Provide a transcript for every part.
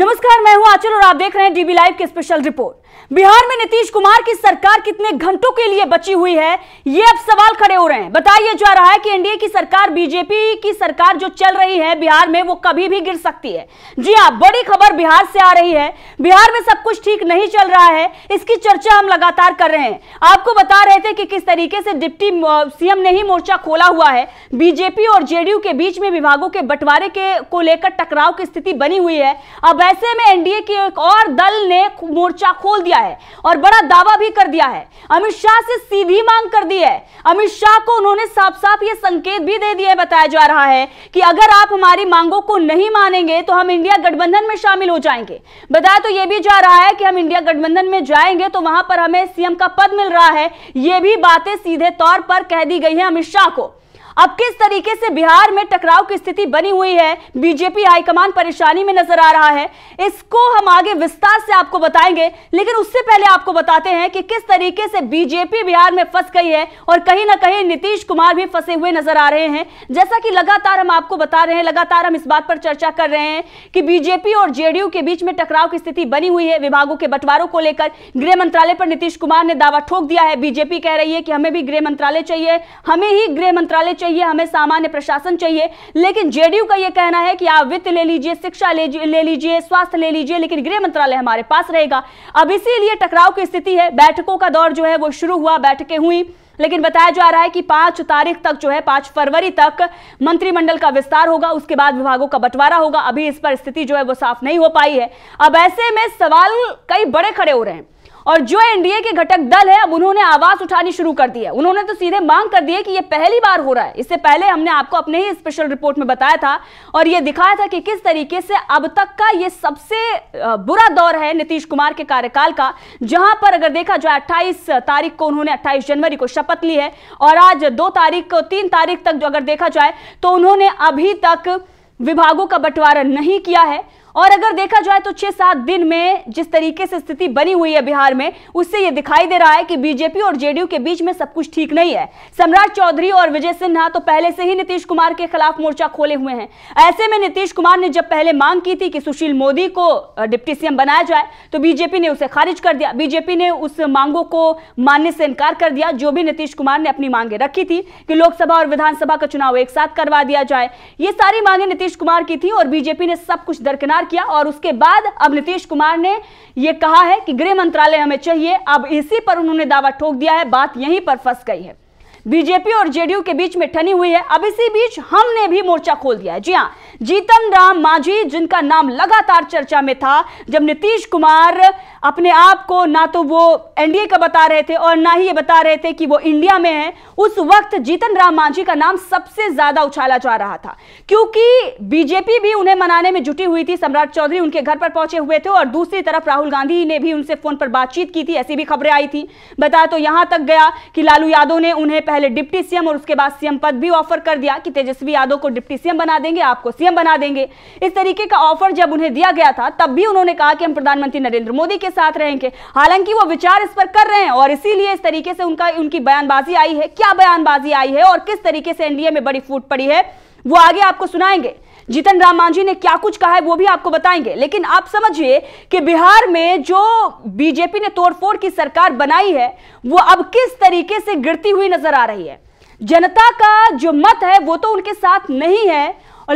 नमस्कार मैं हूं आचल और आप देख रहे हैं डीबी लाइव की स्पेशल रिपोर्ट बिहार में नीतीश कुमार की सरकार कितने घंटों के लिए बची हुई है ये अब सवाल खड़े हो रहे हैं बताया जा रहा है कि एनडीए की सरकार बीजेपी की सरकार जो चल रही है बिहार में वो कभी भी गिर सकती है जी हाँ बड़ी खबर बिहार से आ रही है बिहार में सब कुछ ठीक नहीं चल रहा है इसकी चर्चा हम लगातार कर रहे हैं आपको बता रहे थे कि किस तरीके से डिप्टी सीएम ने ही मोर्चा खोला हुआ है बीजेपी और जेडीयू के बीच में विभागों के बंटवारे के को लेकर टकराव की स्थिति बनी हुई है अब ऐसे में एनडीए के एक और दल ने मोर्चा खोल दिया है और बड़ा दावा भी कर दिया है अमित शाह से सीधी मांग कर दी है अमित शाह को उन्होंने साफ साफ ये संकेत भी दे दिया बताया जा रहा है कि अगर आप हमारी मांगों को नहीं मानेंगे तो हम इंडिया गठबंधन में शामिल हो जाएंगे बताया तो यह भी जा रहा है कि हम इंडिया गठबंधन में जाएंगे तो वहां पर हमें सीएम का पद मिल रहा है यह भी बातें सीधे तौर पर कह दी गई है अमित शाह को अब किस तरीके से बिहार में टकराव की स्थिति बनी हुई है बीजेपी हाईकमान परेशानी में नजर आ रहा है इसको हम आगे विस्तार से आपको बताएंगे लेकिन उससे पहले आपको बताते हैं कि किस तरीके से बीजेपी बिहार में फंस गई है और कहीं ना कहीं नीतीश कुमार भी फंसे हुए नजर आ रहे हैं जैसा कि लगातार हम आपको बता रहे हैं लगातार हम इस बात पर चर्चा कर रहे हैं कि बीजेपी और जेडीयू के बीच में टकराव की स्थिति बनी हुई है विभागों के बंटवारों को लेकर गृह मंत्रालय पर नीतीश कुमार ने दावा ठोक दिया है बीजेपी कह रही है कि हमें भी गृह मंत्रालय चाहिए हमें ही गृह मंत्रालय चाहिए हमें सामान्य प्रशासन चाहिए लेकिन जेडीयू का यह कहना है कि आप वित्त ले लीजिए शिक्षा ले लीजिए स्वास्थ्य ले लीजिए लेकिन गृह मंत्रालय हमारे पास रहेगा अब इसीलिए टकराव की स्थिति है बैठकों का दौर जो है वो शुरू हुआ बैठकें हुई लेकिन बताया जा रहा है कि पांच तारीख तक जो है पांच फरवरी तक मंत्रिमंडल का विस्तार होगा उसके बाद विभागों का बंटवारा होगा अभी इस पर स्थिति जो है वो साफ नहीं हो पाई है अब ऐसे में सवाल कई बड़े खड़े हो रहे हैं और जो एनडीए के घटक दल है अब उन्होंने आवाज उठानी शुरू कर दी है उन्होंने तो सीधे मांग कर दी है कि यह पहली बार हो रहा है इससे पहले हमने आपको अपने ही स्पेशल रिपोर्ट में बताया था और यह दिखाया था कि किस तरीके से अब तक का यह सबसे बुरा दौर है नीतीश कुमार के कार्यकाल का जहां पर अगर देखा जाए अट्ठाईस तारीख को उन्होंने अट्ठाईस जनवरी को शपथ ली है और आज दो तारीख को तीन तारीख तक जो अगर देखा जाए तो उन्होंने अभी तक विभागों का बंटवारा नहीं किया है और अगर देखा जाए तो छह सात दिन में जिस तरीके से स्थिति बनी हुई है बिहार में उससे यह दिखाई दे रहा है कि बीजेपी और जेडीयू के बीच में सब कुछ ठीक नहीं है सम्राट चौधरी और विजय सिन्हा तो पहले से ही नीतीश कुमार के खिलाफ मोर्चा खोले हुए हैं ऐसे में नीतीश कुमार ने जब पहले मांग की थी कि सुशील मोदी को डिप्टी सीएम बनाया जाए तो बीजेपी ने उसे खारिज कर दिया बीजेपी ने उस मांगों को मानने से इनकार कर दिया जो भी नीतीश कुमार ने अपनी मांगे रखी थी कि लोकसभा और विधानसभा का चुनाव एक साथ करवा दिया जाए ये सारी मांगे नीतीश कुमार की थी और बीजेपी ने सब कुछ दरकिनार स्वीकार किया और उसके बाद अब नीतीश कुमार ने यह कहा है कि गृह मंत्रालय हमें चाहिए अब इसी पर उन्होंने दावा ठोक दिया है बात यहीं पर फंस गई है बीजेपी और जेडीयू के बीच में ठनी हुई है अब इसी बीच हमने भी मोर्चा खोल दिया है जी हाँ जीतन राम मांझी जिनका नाम लगातार चर्चा में था जब नीतीश कुमार अपने आप को ना तो वो एनडीए का बता रहे थे और ना ही ये बता रहे थे कि वो इंडिया में है उस वक्त जीतन राम मांझी का नाम सबसे ज्यादा उछाला जा रहा था क्योंकि बीजेपी भी उन्हें मनाने में जुटी हुई थी सम्राट चौधरी उनके घर पर पहुंचे हुए थे और दूसरी तरफ राहुल गांधी ने भी उनसे फोन पर बातचीत की थी ऐसी भी खबरें आई थी बताया तो यहां तक गया कि लालू यादव ने उन्हें पहले पहले डिप्टी सीएम और उसके बाद सीएम पद भी ऑफर कर दिया कि तेजस्वी यादव को डिप्टी सीएम बना देंगे आपको सीएम बना देंगे इस तरीके का ऑफर जब उन्हें दिया गया था तब भी उन्होंने कहा कि हम प्रधानमंत्री नरेंद्र मोदी के साथ रहेंगे हालांकि वो विचार इस पर कर रहे हैं और इसीलिए इस तरीके से उनका उनकी बयानबाजी आई है क्या बयानबाजी आई है और किस तरीके से एनडीए में बड़ी फूट पड़ी है वो आगे आपको सुनाएंगे जीतन राम मांझी ने क्या कुछ कहा है वो भी आपको बताएंगे लेकिन आप समझिए कि बिहार में जो बीजेपी ने तोड़फोड़ की सरकार बनाई है वो अब किस तरीके से गिरती हुई नजर आ रही है जनता का जो मत है वो तो उनके साथ नहीं है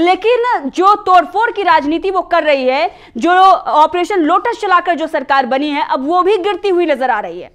लेकिन जो तोड़फोड़ की राजनीति वो कर रही है जो ऑपरेशन लोटस चलाकर जो सरकार बनी है अब वो भी गिरती हुई नजर आ रही है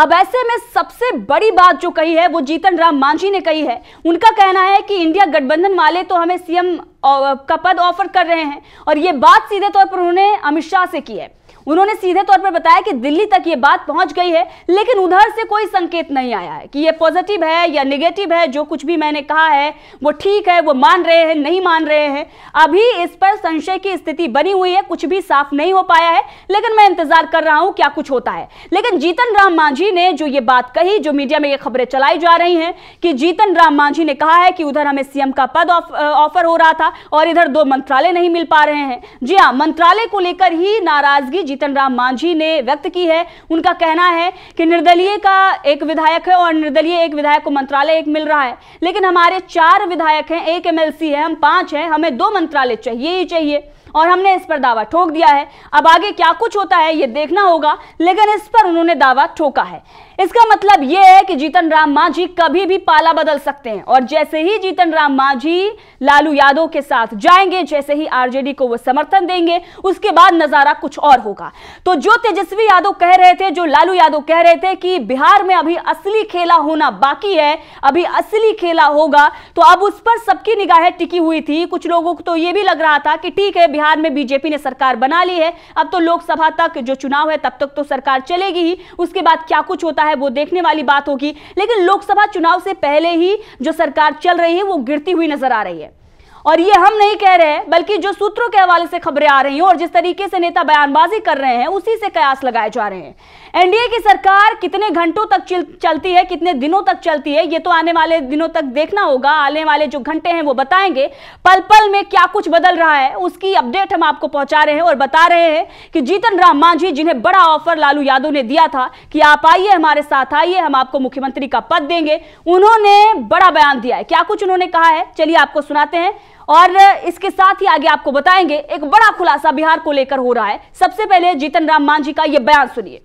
अब ऐसे में सबसे बड़ी बात जो कही है वो जीतन राम मांझी ने कही है उनका कहना है कि इंडिया गठबंधन वाले तो हमें सीएम का पद ऑफर कर रहे हैं और ये बात सीधे तौर पर उन्होंने अमित शाह से की है उन्होंने सीधे तौर पर बताया कि दिल्ली तक ये बात पहुंच गई है लेकिन उधर से कोई संकेत नहीं आया है कि ये पॉजिटिव है या निगेटिव है जो कुछ भी मैंने कहा है वो ठीक है वो मान रहे हैं नहीं मान रहे हैं अभी इस पर संशय की स्थिति बनी हुई है कुछ भी साफ नहीं हो पाया है लेकिन मैं इंतजार कर रहा हूं क्या कुछ होता है लेकिन जीतन राम मांझी ने जो ये बात कही जो मीडिया में ये खबरें चलाई जा रही हैं कि जीतन राम मांझी ने कहा है कि उधर हमें सीएम का पद ऑफर हो रहा था और इधर दो मंत्रालय नहीं मिल पा रहे हैं जी हाँ मंत्रालय को लेकर ही नाराजगी जीतन राम मांझी ने व्यक्त की है उनका कहना है कि निर्दलीय का एक विधायक है और निर्दलीय एक विधायक को मंत्रालय एक मिल रहा है लेकिन हमारे चार विधायक हैं एक एमएलसी है हम पांच हैं हमें दो मंत्रालय चाहिए ही चाहिए और हमने इस पर दावा ठोक दिया है अब आगे क्या कुछ होता है ये देखना होगा लेकिन इस पर उन्होंने दावा ठोका है इसका मतलब यह है कि जीतन राम मांझी कभी भी पाला बदल सकते हैं और जैसे ही जीतन राम मांझी लालू यादव के साथ जाएंगे जैसे ही आरजेडी को वो समर्थन देंगे उसके बाद नजारा कुछ और होगा तो जो तेजस्वी यादव कह रहे थे जो लालू यादव कह रहे थे कि बिहार में अभी असली खेला होना बाकी है अभी असली खेला होगा तो अब उस पर सबकी निगाहें टिकी हुई थी कुछ लोगों को तो यह भी लग रहा था कि ठीक है बिहार में बीजेपी ने सरकार बना ली है अब तो लोकसभा तक जो चुनाव है तब तक तो सरकार चलेगी ही उसके बाद क्या कुछ होता है है वो देखने वाली बात होगी लेकिन लोकसभा चुनाव से पहले ही जो सरकार चल रही है वो गिरती हुई नजर आ रही है और ये हम नहीं कह रहे हैं बल्कि जो सूत्रों के हवाले से खबरें आ रही हैं और जिस तरीके से नेता बयानबाजी कर रहे हैं उसी से कयास लगाए जा रहे हैं एनडीए की सरकार कितने घंटों तक चलती है कितने दिनों तक चलती है ये तो आने वाले दिनों तक देखना होगा आने वाले जो घंटे हैं वो बताएंगे पल पल में क्या कुछ बदल रहा है उसकी अपडेट हम आपको पहुंचा रहे हैं और बता रहे हैं कि जीतन राम मांझी जिन्हें बड़ा ऑफर लालू यादव ने दिया था कि आप आइए हमारे साथ आइए हम आपको मुख्यमंत्री का पद देंगे उन्होंने बड़ा बयान दिया है क्या कुछ उन्होंने कहा है चलिए आपको सुनाते हैं और इसके साथ ही आगे आपको बताएंगे एक बड़ा खुलासा बिहार को लेकर हो रहा है सबसे पहले जीतन राम मांझी का ये बयान सुनिए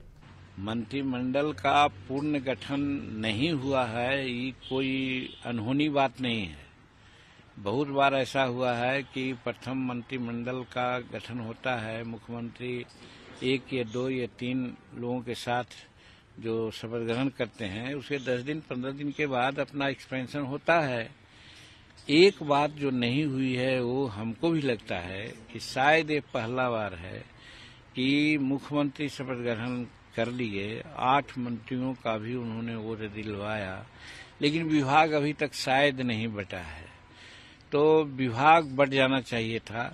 मंत्रिमंडल का पूर्ण गठन नहीं हुआ है ये कोई अनहोनी बात नहीं है बहुत बार ऐसा हुआ है कि प्रथम मंत्रिमंडल का गठन होता है मुख्यमंत्री एक या दो या तीन लोगों के साथ जो शपथ ग्रहण करते हैं उसे दस दिन पंद्रह दिन के बाद अपना एक्सपेंशन होता है एक बात जो नहीं हुई है वो हमको भी लगता है कि शायद ये पहला बार है कि मुख्यमंत्री शपथ ग्रहण कर लिए आठ मंत्रियों का भी उन्होंने वो दिलवाया लेकिन विभाग अभी तक शायद नहीं बटा है तो विभाग बट जाना चाहिए था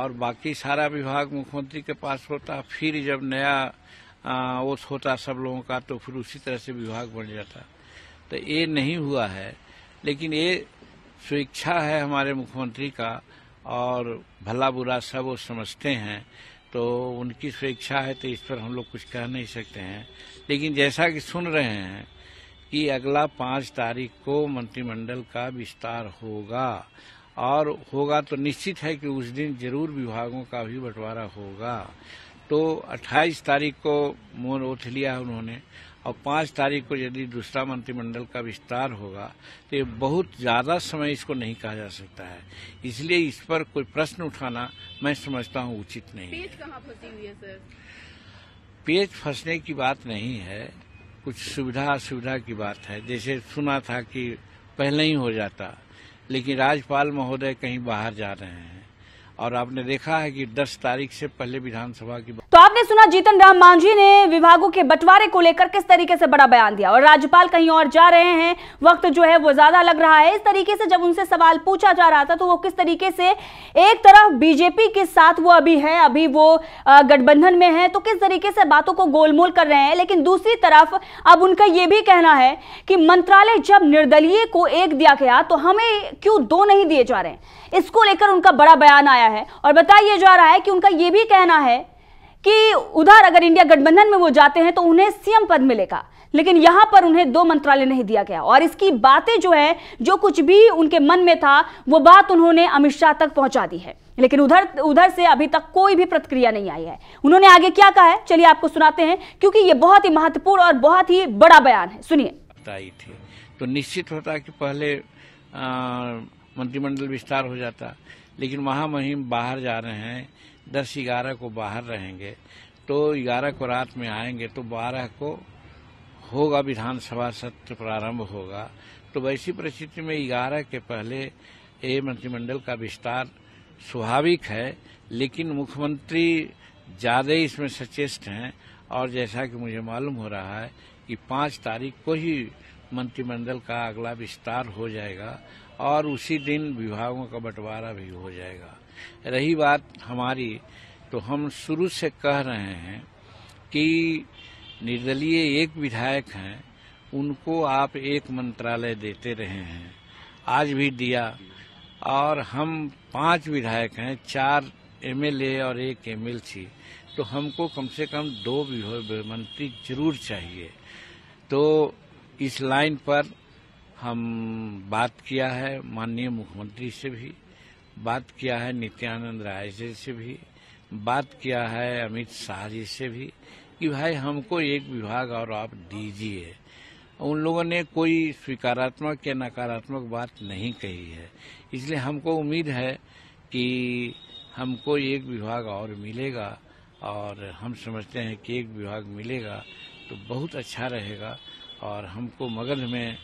और बाकी सारा विभाग मुख्यमंत्री के पास होता फिर जब नया वो होता सब लोगों का तो फिर उसी तरह से विभाग बन जाता तो ये नहीं हुआ है लेकिन ये स्वेच्छा है हमारे मुख्यमंत्री का और भला बुरा सब वो समझते हैं तो उनकी स्वेच्छा है तो इस पर हम लोग कुछ कह नहीं सकते हैं लेकिन जैसा कि सुन रहे हैं कि अगला पाँच तारीख को मंत्रिमंडल का विस्तार होगा और होगा तो निश्चित है कि उस दिन जरूर विभागों का भी बंटवारा होगा तो 28 तारीख को मोन ओथ लिया उन्होंने और पांच तारीख को यदि दूसरा मंत्रिमंडल का विस्तार होगा तो ये बहुत ज़्यादा समय इसको नहीं कहा जा सकता है इसलिए इस पर कोई प्रश्न उठाना मैं समझता हूँ उचित नहीं पेज कहाँ फंसी हुई है सर पेज फंसने की बात नहीं है कुछ सुविधा असुविधा की बात है जैसे सुना था कि पहले ही हो जाता लेकिन राज्यपाल महोदय कहीं बाहर जा रहे हैं और आपने देखा है कि 10 तारीख से पहले विधानसभा की तो आपने सुना जीतन राम मांझी ने विभागों के बंटवारे को लेकर किस तरीके से बड़ा बयान दिया और राज्यपाल कहीं और जा रहे हैं वक्त जो है वो ज्यादा लग रहा है इस तरीके से जब उनसे सवाल पूछा जा रहा था तो वो किस तरीके से एक तरफ बीजेपी के साथ वो अभी है अभी वो गठबंधन में है तो किस तरीके से बातों को गोलमोल कर रहे हैं लेकिन दूसरी तरफ अब उनका ये भी कहना है कि मंत्रालय जब निर्दलीय को एक दिया गया तो हमें क्यों दो नहीं दिए जा रहे हैं इसको लेकर उनका बड़ा बयान आया है और बताया जा रहा है कि उनका ये भी कहना है कि उधर अगर इंडिया गठबंधन में वो जाते हैं तो उन्हें सीएम पद मिलेगा लेकिन यहाँ पर उन्हें दो मंत्रालय नहीं दिया गया और इसकी बातें जो है जो कुछ भी उनके मन में था वो बात उन्होंने अमित शाह तक पहुंचा दी है लेकिन उधर उधर से अभी तक कोई भी प्रतिक्रिया नहीं आई है उन्होंने आगे क्या कहा है चलिए आपको सुनाते हैं क्योंकि ये बहुत ही महत्वपूर्ण और बहुत ही बड़ा बयान है सुनिए थी तो निश्चित होता कि पहले मंत्रिमंडल विस्तार हो जाता लेकिन महामहिम बाहर जा रहे हैं दस ग्यारह को बाहर रहेंगे तो ग्यारह को रात में आएंगे तो बारह को होगा विधानसभा सत्र प्रारंभ होगा तो वैसी परिस्थिति में ग्यारह के पहले ये मंत्रिमंडल का विस्तार स्वाभाविक है लेकिन मुख्यमंत्री ज़्यादा इसमें सचेष्ट हैं और जैसा कि मुझे मालूम हो रहा है कि पांच तारीख को ही मंत्रिमंडल का अगला विस्तार हो जाएगा और उसी दिन विभागों का बंटवारा भी हो जाएगा रही बात हमारी तो हम शुरू से कह रहे हैं कि निर्दलीय एक विधायक हैं उनको आप एक मंत्रालय देते रहे हैं आज भी दिया और हम पांच विधायक हैं चार एमएलए और एक एमएलसी तो हमको कम से कम दो मंत्री जरूर चाहिए तो इस लाइन पर हम बात किया है माननीय मुख्यमंत्री से भी बात किया है नित्यानंद राय जी से भी बात किया है अमित शाह जी से भी कि भाई हमको एक विभाग और आप दीजिए उन लोगों ने कोई स्वीकारात्मक या नकारात्मक बात नहीं कही है इसलिए हमको उम्मीद है कि हमको एक विभाग और मिलेगा और हम समझते हैं कि एक विभाग मिलेगा तो बहुत अच्छा रहेगा और हमको मगध में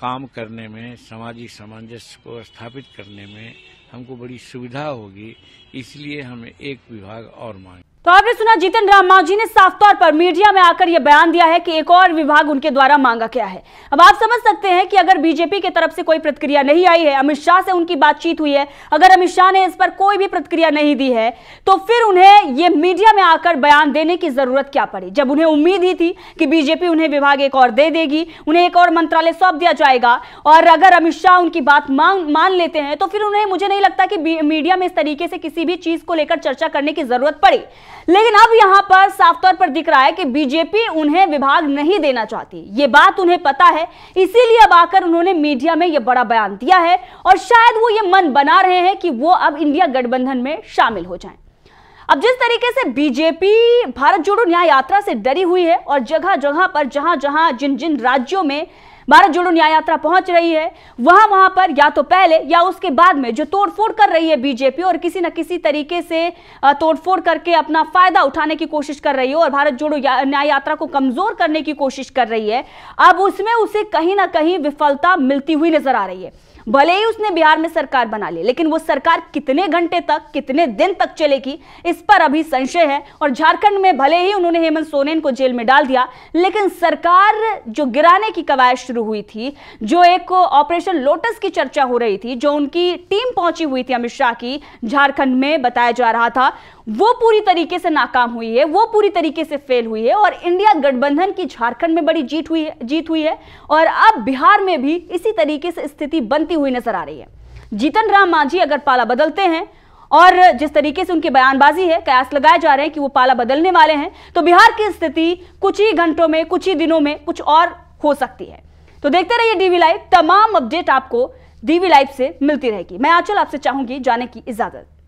काम करने में सामाजिक सामंजस्य को स्थापित करने में हमको बड़ी सुविधा होगी इसलिए हम एक विभाग और मांगे तो आपने सुना जीतन राम मांझी ने साफ तौर पर मीडिया में आकर यह बयान दिया है कि एक और विभाग उनके द्वारा मांगा गया है अब आप समझ सकते हैं कि अगर बीजेपी की तरफ से कोई प्रतिक्रिया नहीं आई है अमित शाह से उनकी बातचीत हुई है अगर अमित शाह ने इस पर कोई भी प्रतिक्रिया नहीं दी है तो फिर उन्हें ये मीडिया में आकर बयान देने की जरूरत क्या पड़ी जब उन्हें उम्मीद ही थी कि बीजेपी उन्हें विभाग एक और दे देगी उन्हें एक और मंत्रालय सौंप दिया जाएगा और अगर अमित शाह उनकी बात मान लेते हैं तो फिर उन्हें मुझे नहीं लगता कि मीडिया में इस तरीके से किसी भी चीज को लेकर चर्चा करने की जरूरत पड़ी लेकिन अब यहां पर साफ तौर पर दिख रहा है कि बीजेपी उन्हें विभाग नहीं देना चाहती ये बात उन्हें पता है इसीलिए अब आकर उन्होंने मीडिया में यह बड़ा बयान दिया है और शायद वो ये मन बना रहे हैं कि वो अब इंडिया गठबंधन में शामिल हो जाएं अब जिस तरीके से बीजेपी भारत जोड़ो न्याय यात्रा से डरी हुई है और जगह जगह पर जहां जहां जिन जिन राज्यों में भारत जोड़ो न्याय यात्रा पहुंच रही है वहां वहां पर या तो पहले या उसके बाद में जो तोड़फोड़ कर रही है बीजेपी और किसी न किसी तरीके से तोड़फोड़ करके अपना फायदा उठाने की कोशिश कर रही है और भारत जोड़ो या, न्याय यात्रा को कमजोर करने की कोशिश कर रही है अब उसमें उसे कहीं ना कहीं विफलता मिलती हुई नजर आ रही है भले ही उसने बिहार में सरकार बना ली लेकिन वो सरकार कितने घंटे तक कितने दिन तक चलेगी इस पर अभी संशय है और झारखंड में भले ही उन्होंने हेमंत सोरेन को जेल में डाल दिया लेकिन सरकार जो गिराने की कवायद शुरू हुई थी जो एक ऑपरेशन लोटस की चर्चा हो रही थी जो उनकी टीम पहुंची हुई थी अमित शाह की झारखंड में बताया जा रहा था वो पूरी तरीके से नाकाम हुई है वो पूरी तरीके से फेल हुई है और इंडिया गठबंधन की झारखंड में बड़ी जीत हुई है जीत हुई है और अब बिहार में भी इसी तरीके से स्थिति बनती हुई नजर आ रही है जीतन राम मांझी अगर पाला बदलते हैं और जिस तरीके से उनकी बयानबाजी है कयास लगाए जा रहे हैं कि वो पाला बदलने वाले हैं तो बिहार की स्थिति कुछ ही घंटों में कुछ ही दिनों में कुछ और हो सकती है तो देखते रहिए डीवी लाइव तमाम अपडेट आपको डीवी लाइव से मिलती रहेगी मैं आंचल आपसे चाहूंगी जाने की इजाजत